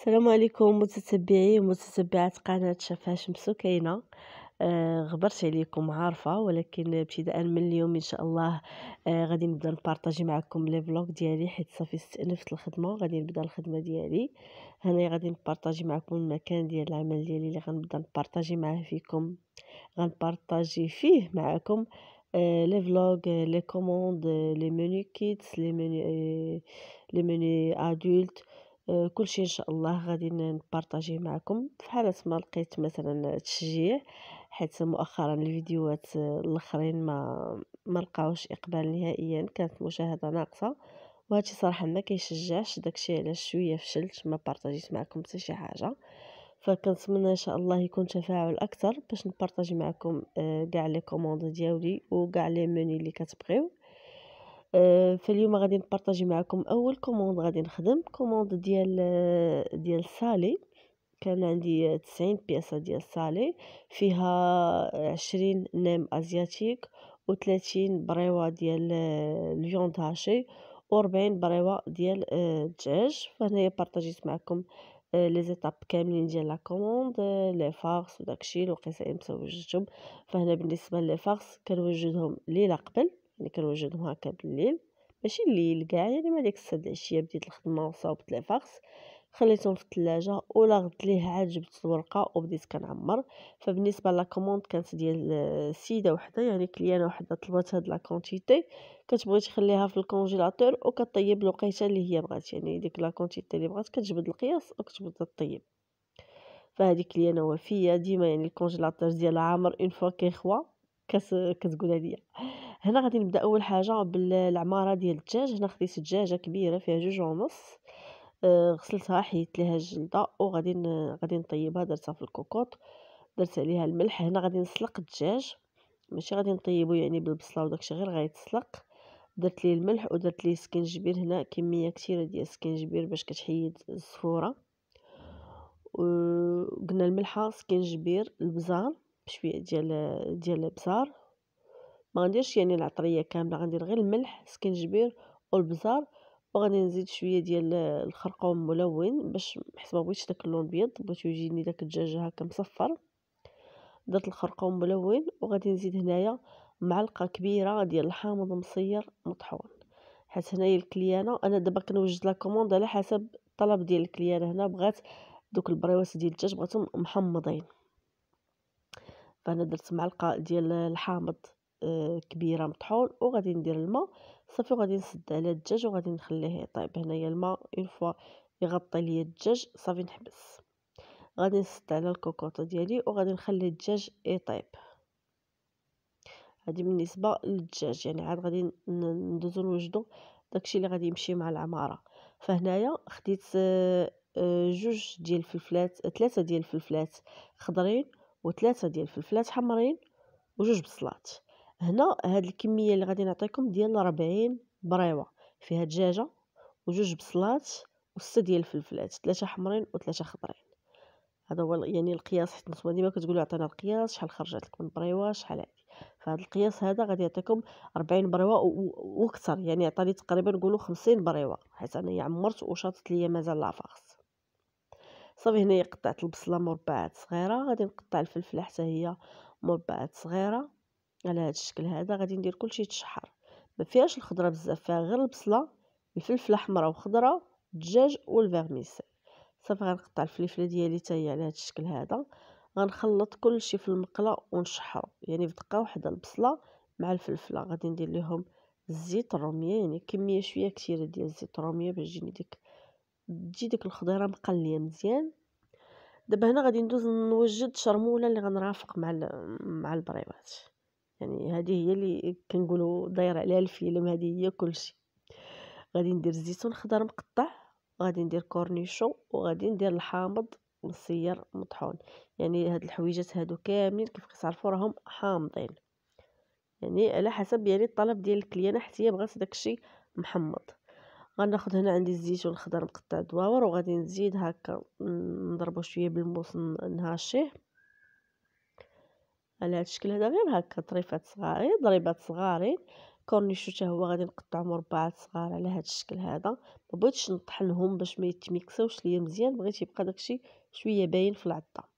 السلام عليكم متتبعي ومتتبعات قناة شفاه شمسو كاينه آه، غبرت عليكم عارفه ولكن ابتداء من اليوم ان شاء الله آه، غادي نبدا نبارطاجي معكم لي فلوغ ديالي حيت صافي استأنفت الخدمه غادي نبدا الخدمه ديالي هنايا غادي نبارطاجي معكم المكان ديال العمل ديالي اللي غنبدا نبارطاجي معاه فيكم غنبارطاجي فيه معكم آه، لي فلوغ لي كوموند لي منو كيدز لي منو لي منيو ادولت آه، كل شيء ان شاء الله غادي نبارطاجيه معكم في حاله ما لقيت مثلا تشجيع حيت مؤخرا الفيديوهات آه، الاخرين ما ما لقاوش اقبال نهائيا كانت مشاهده ناقصه وهادشي صراحه ما كيشجعش داكشي علاش شويه فشلت ما بارطاجيت معكم حتى شي حاجه فكنتمنى ان شاء الله يكون تفاعل اكثر باش نبارطاجي معكم آه، كاع لي كوموند ديالي وكاع لي موني اللي كتبغيو آه، فاليوم غادي نبارطاجي معكم اول كوموند غادي نخدم كوموند ديال آه، ديال سالي كان عندي تسعين بياسة ديال سالي فيها عشرين نيم ازياتيك و 30 بريوة ديال آه، ليون هاشي وربعين بريوة ديال الدجاج فهنايا بارطاجيت معكم لي زيتاب كاملين ديال لا كوموند لي فارس وداكشي الوقيته مسوجتهم فهنا بالنسبه لي فارس كنوجدهم ليله قبل يعني كنوجدهم هكا بالليل ماشي الليل كاع يعني مع ديك الساعه العشيه بديت الخدمه وصاوبت فاكس خليتهم في الثلاجه ولا غد ليه عاد جبت الورقه وبديت كنعمر فبالنسبه لا كوموند كانت ديال سيده وحده يعني كليانه وحده طلبات هاد لا كونتيتي كتبغي تخليها في الكونجيلاتور وكطيب الوقيته اللي هي بغات يعني ديك لا كونتيتي اللي بغات كتجبد القياس وكتبدا طيب فهذيك كليانه وفيه ديما يعني الكونجيلاتور ديالها عامر اون فوا كيخوا كتقولها ليا هنا غادي نبدا اول حاجه بالعماره ديال الدجاج هنا خديت دجاجه كبيره فيها جوج ونص آه، غسلتها حيدت ليها الجلده وغادي غادي نطيبها درتها في الكوكوط درت عليها الملح هنا غادي نسلق الدجاج ماشي غادي نطيبو يعني بالبصله وداكشي غير غيتسلق درت ليه الملح ودرت ليه سكنجبير هنا كميه كثيره ديال السكنجبير باش كتحيد الزفوره قلنا الملحه سكنجبير البزار بشويه ديال ديال البزار ما غنديرش يعني العطريه كامله غندير غير الملح سكنجبير والبزار وغادي نزيد شويه ديال الخرقوم ملون باش حيت ما بغيتش داك اللون ابيض بغيتو يجيني داك الدجاج هكا مصفر درت الخرقوم ملون وغادي نزيد هنايا معلقه كبيره ديال الحامض مصير مطحون حيت هنايا الكليانه انا دابا كنوجد لا كوموند على حسب الطلب ديال الكليانه هنا بغات دوك البريوات ديال الدجاج بغاتهم محمضين فانا درت معلقه ديال الحامض آه، كبيره مطحون وغادي ندير الماء صافي وغادي نسد على الدجاج وغادي نخليه يطيب هنايا الماء اون فوا يغطي ليا الدجاج صافي نحبس غادي نسد على الكوكوطه ديالي وغادي نخلي الدجاج يطيب هذه بالنسبه للدجاج يعني عاد غادي ندوزو نوجدو داكشي اللي غادي يمشي مع العماره فهنايا خديت آه، آه، جوج ديال الفلفلات ثلاثه ديال الفلفلات خضرين وثلاثة ديال الفلفلات حمرين وجوج بصلات هنا هاد الكمية اللي غادي نعطيكم ديال 40 بريوة فيها دجاجة وجوج بصلات وستة ديال الفلفلات ثلاثة حمرين وثلاثة خضرين هذا هو يعني القياس حيت نتوما ديما كتقولوا عطينا القياس شحال خرجت لكم البريوه بريوة شحال هذه فهاد القياس هذا غادي يعطيكم 40 بريوة واكثر يعني عطاني تقريبا نقولوا 50 بريوة حيت انايا عمرت وشاطت ليا مازال لافاخس صافي هنايا قطعت البصله مربعات صغيره غادي نقطع الفلفله حتى هي مربعات صغيره على هذا الشكل هذا غادي ندير كلشي تشحر ما فيهاش الخضره بزاف فيها غير البصله الفلفله حمراء وخضره الدجاج والفيرميس صافي غنقطع الفلفله ديالي حتى هي على هذا الشكل هذا غنخلط كلشي في المقله ونشحرو يعني في دقه واحده البصله مع الفلفله غادي ندير لهم الزيت الروميه يعني كميه شويه كثيره ديال الزيت الروميه باش تجيني ديك تجي ديك الخضيره مقليه مزيان دابا هنا غادي ندوز نوجد شرموله اللي غنرافق مع مع البريوات يعني هذه هي اللي كنقولوا داير عليها الفيلم هذه هي كلشي غادي ندير زيتون خضر مقطع غادي ندير كورنيشو وغادي ندير الحامض مصير مطحون يعني هاد الحويجات هادو كاملين كيف كتعرفوا راهم حامضين يعني على حسب يعني الطلب ديال الكليانه حتى هي بغات داكشي محمض غناخد هنا عندي الزيت والخضر مقطع دواور وغادي نزيد هكا نضربو شويه بالموس نهاشيه على هذا الشكل هذا غير هكا طريفات صغارين ضريبات صغارين كورنيشو حتى هو غادي نقطعو مربعات صغار على هذا الشكل هذا ما بغيتش نطحنهم باش ما يتميكساوش ليا مزيان بغيت يبقى داكشي شويه باين في العطه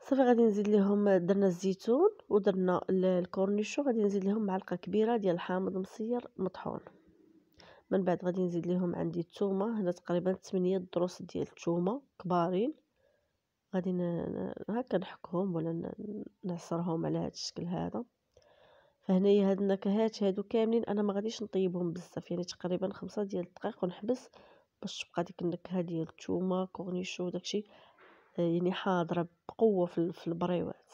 صافي غادي نزيد لهم درنا الزيتون ودرنا الكورنيشو غادي نزيد لهم معلقه كبيره ديال الحامض مصير مطحون من بعد غادي نزيد ليهم عندي الثومه هنا تقريبا 8 دروس ديال الثومه كبارين غادي هكا نحكهم ولا نعصرهم على هذا الشكل هذا فهنايا هاد النكهات هادو كاملين انا ما غاديش نطيبهم بزاف يعني تقريبا خمسة ديال الدقائق ونحبس باش تبقى ديك النكهه ديال الثومه كورنيشو داكشي يعني حاضره بقوه في البريوات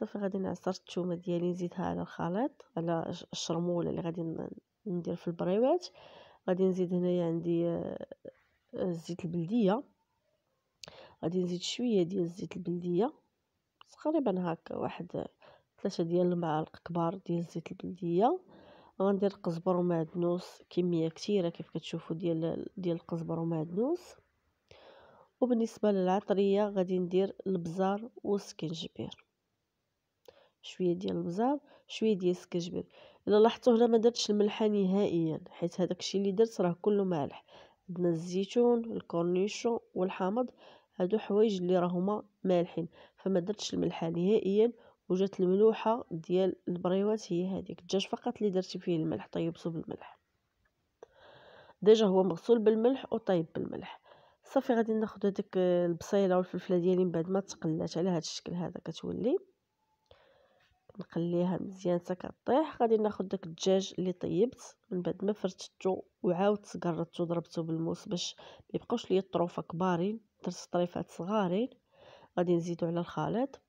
صافي غادي نعصر الثومه ديالي نزيدها على الخليط على الشرموله اللي غادي ندير في البريوات غادي نزيد هنايا عندي آه، الزيت البلديه غادي نزيد شويه ديال الزيت البلديه تقريبا هكا واحد ثلاثة ديال المعالق كبار ديال الزيت البلديه غندير قزبر ومعدنوس كميه كثيره كيف كتشوفوا ديال ديال القزبر ومعدنوس وبالنسبه للعطريه غادي ندير البزار والسكنجبير شويه ديال البزار شويه ديال السكجبير الا لاحظتوا هنا ما درتش الملحه نهائيا حيت هذاك الشيء اللي درت راه كله مالح عندنا الزيتون الكورنيشون والحامض هادو حوايج اللي راهما مالحين فما درتش الملحه نهائيا وجات الملوحه ديال البريوات هي هذيك الدجاج فقط اللي درتي فيه الملح طيبته بالملح ديجا هو مغسول بالملح وطيب بالملح صافي غادي ناخذ هذيك البصيله والفلفله ديالي من بعد ما تقلات على هذا الشكل هذا كتولي نخليها مزيان حتى كطيح غادي ناخد داك الدجاج اللي طيبت من بعد ما فرتتو وعاودت قرضته ضربتو بالموس باش ما يبقاوش ليا الطروفه كبارين درت طريفات صغارين غادي نزيدو على الخليط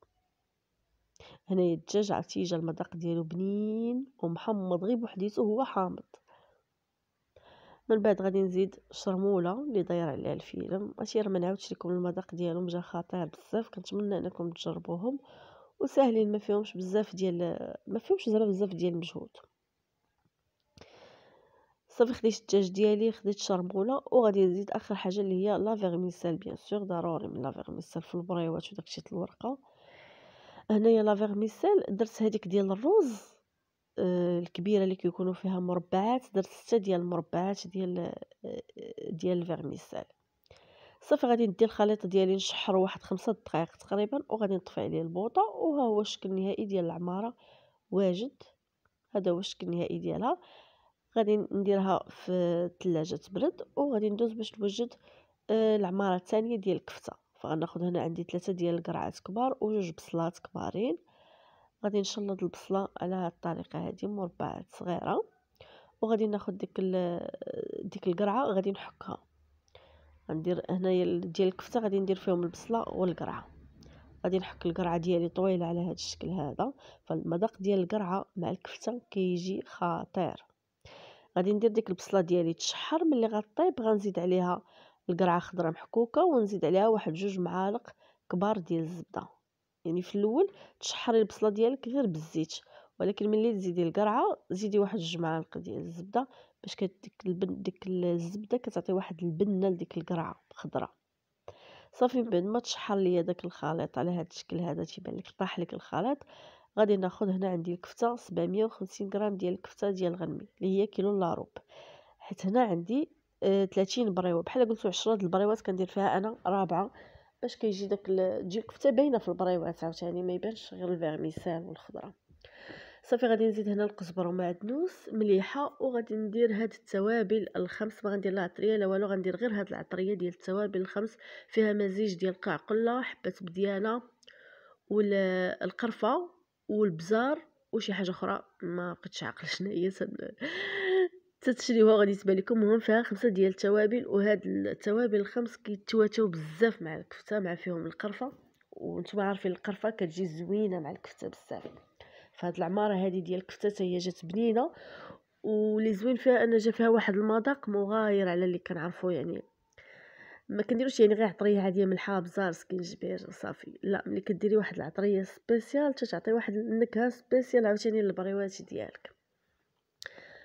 هنايا الدجاج عرفتي جا المذاق ديالو بنين ومحمض غير بوحديتو هو حامض من بعد غادي نزيد شرموله اللي داير عليها الفيلم ماشي راه ما نعاودش لكم المذاق ديالهم جا خطير بزاف كنتمنى انكم تجربوهم وساهلين ما فيهمش بزاف ديال ما فيهمش زعما بزاف ديال المجهود صافي خديت الدجاج ديالي خديت الشرموله وغادي نزيد اخر حاجه اللي هي لا فيرميسال بيان سور ضروري من لا فيرميسال في البريوات وداكشي الورقه هنايا لا فيرميسال درت هذيك ديال الروز آه، الكبيره اللي كيكونوا فيها مربعات درت سته ديال المربعات ديال آه، ديال الفيرميسال صافي غادي ندي الخليط ديالي نشحر واحد خمسة دقائق تقريبا وغادي نطفي عليه البوطه وها هو الشكل النهائي ديال العماره واجد هذا هو الشكل النهائي ديالها غادي نديرها في الثلاجه تبرد وغادي ندوز باش نوجد آه، العماره الثانيه ديال الكفته فغناخذ هنا عندي ثلاثه ديال القرعات كبار وجوج بصلات كبارين غادي نشلط البصله على هذه الطريقه هذه مربعات صغيره وغادي ناخذ ديك ديك القرعه غادي نحكها غندير هنايا ديال الكفته غادي ندير فيهم البصله والقرعه غادي نحك القرعه ديالي طويله على هذا الشكل هذا فالمذاق ديال القرعه مع الكفته كيجي خطير غادي ندير ديك البصله ديالي تشحر ملي غطيب غنزيد عليها القرعه خضراء محكوكه ونزيد عليها واحد جوج معالق كبار ديال الزبده يعني في الاول تشحري البصله ديالك غير بالزيت ولكن ملي تزيدي القرعه زيدي واحد جوج معالق ديال الزبده باش كديك البن ديك الزبده كتعطي واحد البنه لديك القرعه خضراء صافي من بعد ما تشحر ليا داك الخليط على هذا الشكل هذا تيبان لك طاح لك الخليط غادي ناخذ هنا عندي الكفته 750 غرام ديال الكفته ديال الغنمي اللي هي كيلو لاروب حيت هنا عندي 30 آه، بريوه بحال قلتو 10 د البريوات كندير فيها انا رابعه باش كيجي داك تجي الكفته باينه في البريوات عاوتاني ما يبانش غير الفيرميسال والخضره صافي غادي نزيد هنا القزبر ومعدنوس مليحه وغادي ندير هاد التوابل الخمس ما غندير لا عطريه لا والو غندير غير هاد العطريه ديال التوابل الخمس فيها مزيج ديال القعقله حبه بديانه والقرفه والبزار وشي حاجه اخرى ما بقيتش عاقل شنو هي تتشريوها غادي تبان لكم المهم فيها خمسه ديال التوابل وهاد التوابل الخمس كيتواتاو بزاف مع الكفته مع فيهم القرفه وانتم عارفين القرفه كتجي زوينه مع الكفته بزاف فهاد العماره هذه ديال كفتة هي جات بنينه واللي زوين فيها ان جا فيها واحد المذاق مغاير على اللي كنعرفو يعني ما كنديروش يعني غير عطريه عاديه ملحه بزار سكينجبير صافي لا ملي كديري واحد العطريه سبيسيال تتعطي واحد النكهه سبيسيال عاوتاني للبريوات ديالك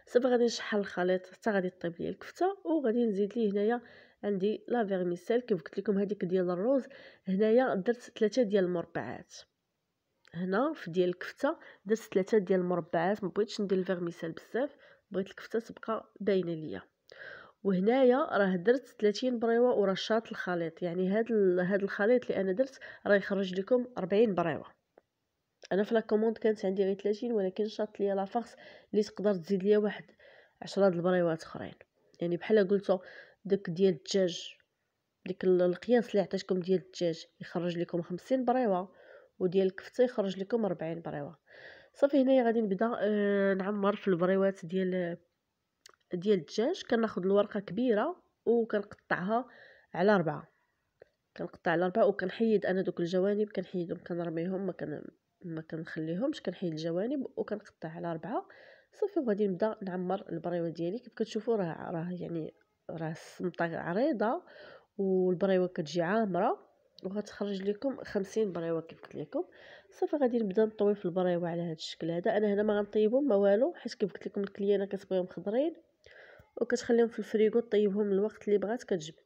صافي غادي نشحل الخليط حتى غادي طيب ليا الكفته وغادي نزيد ليه هنايا عندي لا فيرميسيل كيف قلت لكم هذيك ديال الروز هنايا درت ثلاثه ديال المربعات هنا في ديال الكفته درت ثلاثه ديال المربعات ما بغيتش ندير الفيرميسال بزاف بغيت الكفته تبقى باينه ليا وهنايا راه درت 30 بريوه ورشات الخليط يعني هاد هذا الخليط اللي انا درت راه يخرج لكم 40 بريوه انا في لا كوموند كانت عندي غير 30 ولكن شاط ليا لا فارس اللي تقدر تزيد ليا واحد 10 د البريوات اخرين يعني بحال قلتو داك ديال الدجاج ديك القياس اللي عطيتكم ديال الدجاج يخرج لكم 50 بريوه وديال الكفته يخرج لكم 40 بريوه صافي هنايا غادي نبدا آه نعمر في البريوات ديال ديال الدجاج كناخذ الورقه كبيره وكنقطعها على ربعة كنقطع على ربعة وكنحيد انا دوك الجوانب كنحيدهم كنرميهم ما كان ما كنخليهمش كنحيد الجوانب وكنقطع على ربعة صافي وغادي نبدا نعمر البريوه ديالي كيف كتشوفوا راه راه يعني راه السمطه عريضه والبريوه كتجي عامره وغتخرج لكم خمسين بريوه كيف قلت لكم صافي غادي نبدا نطوي في البريوه على هذا الشكل هذا انا هنا ما غنطيبهم ما والو حيت كيف قلت لكم الكليانه كتبغيهم خضرين وكتخليهم في الفريغو طيبهم الوقت اللي بغات كتجبد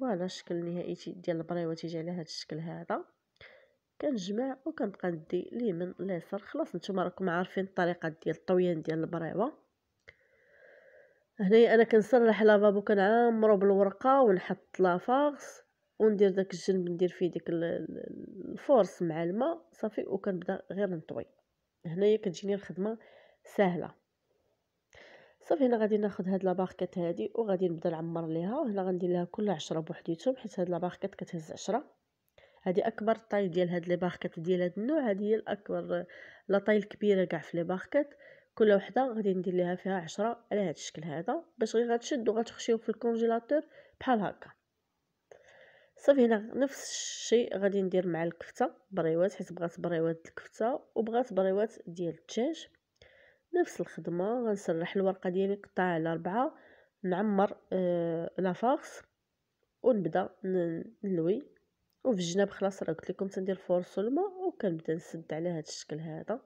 فوالا الشكل النهائي ديال البريوه تيجي على هذا الشكل هذا كنجمع وكنبقى ندي اليمين اليسار خلاص نتوما راكم عارفين الطريقه ديال الطويان ديال البريوه هنايا انا كنسرح لافابو كنعمرو بالورقه ونحط لافاغس وندير داك الجنب ندير فيه ديك الفورس مع الماء صافي وكنبدا غير نطوي هنايا كتجيني الخدمه سهله صافي هنا غادي ناخذ هاد لاباركيت هادي وغادي نبدا نعمر ليها وهنا غندير لها كل عشرة بوحديتهم حيت هاد لاباركيت كتهز عشرة هادي اكبر طاي ديال هاد لي باركيت ديال هاد النوع هادي هي الاكبر لا طاي الكبيره كاع في لي باركيت كل وحده غادي ندير ليها فيها عشرة على هاد الشكل هذا باش غير غتشد وغتخشيو في الكونجيلاتور بحال هكا صافي هنا نفس الشيء غادي ندير مع الكفته بريوات حيت بغات بريوات الكفته وبغات بريوات ديال الدجاج نفس الخدمه غنسرح الورقه ديالي قطع على أربعة نعمر آه لافارس ونبدا نلوي وفي الجناب خلاص راه قلت لكم تندير فورص الماء وكنبدا نسد على هذا الشكل هذا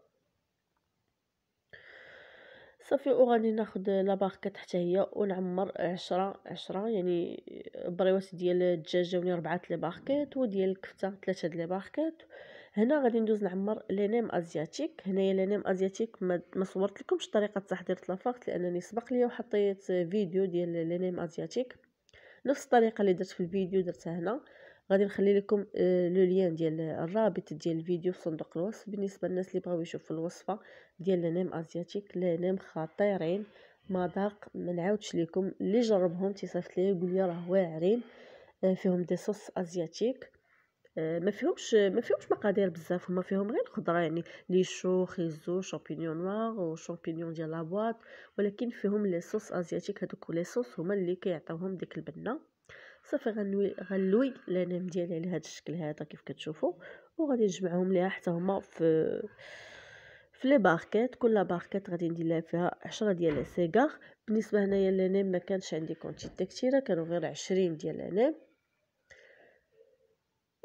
صافي وغادي ناخد لاباركه حتى هي ونعمر عشرة عشرة يعني آه، بريوات ديال الدجاج جاوني ربعه لي باركيت وديال الكفته ثلاثه لي باركيت هنا غادي ندوز نعمر لينيم ازياتيك هنايا لينيم ازياتيك ما صورت لكمش طريقه تحضير لافارت لانني سبق لي وحطيت فيديو ديال لينيم ازياتيك نفس الطريقه اللي درت في الفيديو درتها هنا غادي نخلي لكم آه، لو ليان ديال الرابط ديال الفيديو في صندوق الوصف بالنسبه للناس اللي بغاو يشوفوا الوصفه ديال لانيم ازياتيك لانيم خطيرين مذاق ما نعاودش لكم اللي جربهم تيصيفط لي يقول لي راه واعرين آه، فيهم دي صوص ازياتيك آه، ما فيهمش ما فيهمش مقادير بزاف هما فيهم غير الخضره يعني لي شو خيزو شامبينيون نوار وشامبينيون ديال لابواط ولكن فيهم لي صوص ازياتيك هذوك لي صوص هما اللي كيعطيوهم ديك البنه صافي غنوي غنلوي الانام ديالي على هذا الشكل هذا كيف كتشوفوا وغادي نجمعهم ليها حتى هما في في لي باركيت كل باركيت غادي ندير لها فيها 10 ديال لي بالنسبه هنايا لانام ما كانش عندي كونتيتي كثيره كانوا غير 20 ديال لانام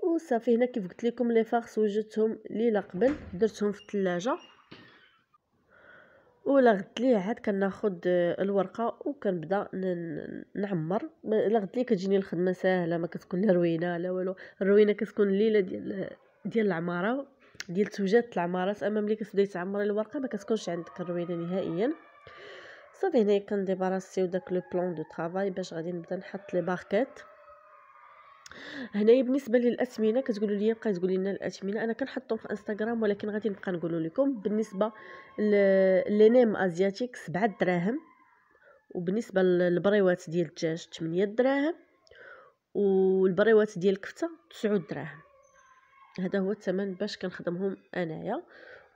وصافي هنا كيف قلت لكم لي فارس وجدتهم ليله قبل درتهم في الثلاجه ولا غدت ليه عاد كناخذ آه، الورقه وكنبدا نعمر لا غدت ليه كتجيني الخدمه ساهله ما كتكون لا روينه لا والو الروينه كتكون الليله ديال ديال العماره ديال توجات العمارات اما ملي كتبداي تعمري الورقه ما كتكونش عندك الروينه نهائيا صافي هنايا كنديباراسيو داك لو بلون دو طرافاي باش غادي نبدا نحط لي باركيت هنايا بالنسبه للاثمنه كتقولوا لي بقى تقولي لنا الاثمنه انا كنحطهم في انستغرام ولكن غادي نبقى نقول لكم بالنسبه لينيم ازياتيك 7 دراهم وبالنسبه للبريوات ديال الدجاج 8 دراهم والبريوات ديال الكفته 9 دراهم هذا هو الثمن باش كنخدمهم انايا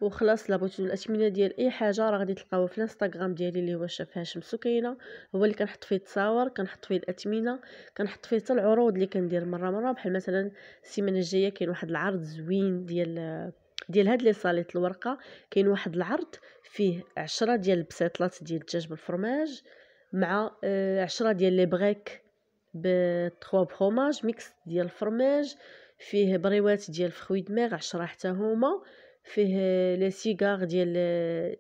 وخلاص لابغيتو الاثمنه ديال اي حاجه راه غادي تلقاوها في الانستغرام ديالي اللي هو شاف هاشم سكينه هو اللي كنحط فيه التصاور كنحط فيه الاثمنه كنحط فيه حتى العروض اللي كندير مره مره بحال مثلا السيمانه الجايه كاين واحد العرض زوين ديال ديال هاد لي صاليط الورقه كاين واحد العرض فيه عشرة ديال البسيطلات ديال الدجاج بالفرماج مع آه، عشرة ديال لي بغيك ب 3 بخوماج ميكس ديال الفرماج فيه بريوات ديال فخوي دماغ عشرة حتى هما فيه لي سيغار ديال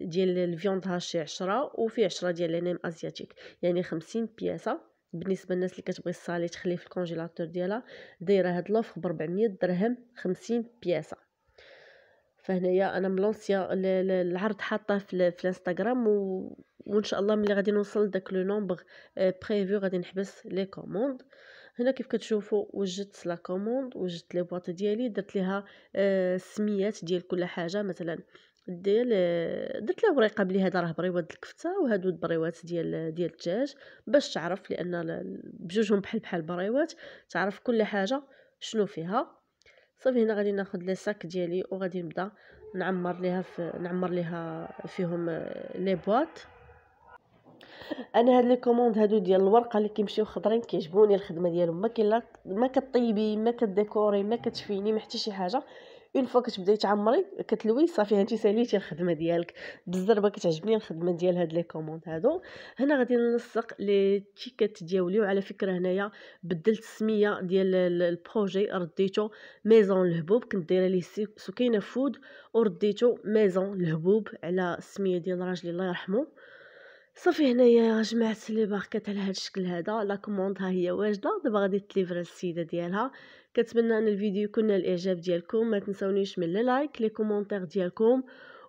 ديال الفيوند هاشي 10 وفيه 10 ديال لينيم ازياتيك يعني خمسين بياسة بالنسبه للناس اللي كتبغي الصالي تخلي في الكونجيلاتور ديالها دايره هاد لوفر ب 400 درهم 50 بياسه فهنايا انا ملونسيا العرض حاطه في, في الانستغرام و... وان شاء الله ملي غادي نوصل داك لو نومبر بريفو آه، غادي نحبس لي كوموند هنا كيف كتشوفوا وجدت لا كوموند وجدت لي بواط ديالي درت ليها السميات آه، ديال كل حاجه مثلا ديال آه، درت لها وريقه بلي هذا راه بريوات الكفته وهادو البريوات ديال ديال الدجاج باش تعرف لان بجوجهم بحال بحال بريوات تعرف كل حاجه شنو فيها صافي هنا غادي ناخذ لي ساك ديالي وغادي نبدا نعمر ليها في نعمر ليها فيهم آه، لي بواط انا هاد لي كوموند هادو ديال الورقه اللي كيمشيو خضرين كيعجبوني الخدمه ديالهم ما كاين ما كطيبي ما كديكوري ما كتشفيني ما حتى شي حاجه اون فوا كتبداي تعمري كتلوي صافي هانتي ساليتي الخدمه ديالك بالزربه كتعجبني الخدمه ديال هاد لي كوموند هادو هنا غادي نلصق لي تيكات ديالي وعلى فكره هنايا بدلت السميه ديال البروجي رديتو ميزون الهبوب كنت دايره ليه سكينه فود ورديتو ميزون الهبوب على السميه ديال راجلي الله يرحمه صافي هنايا جمعت لي باركات على هذا الشكل هذا لا كوموند ها هي واجده دابا غادي تليفرا السيده ديالها كنتمنى ان الفيديو يكون نال الاعجاب ديالكم ما تنساونيش من لايك لي كومونتير ديالكم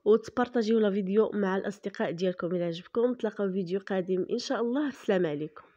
وتبارطاجيو لا فيديو مع الاصدقاء ديالكم الى عجبكم تلاقاو فيديو قادم ان شاء الله السلام عليكم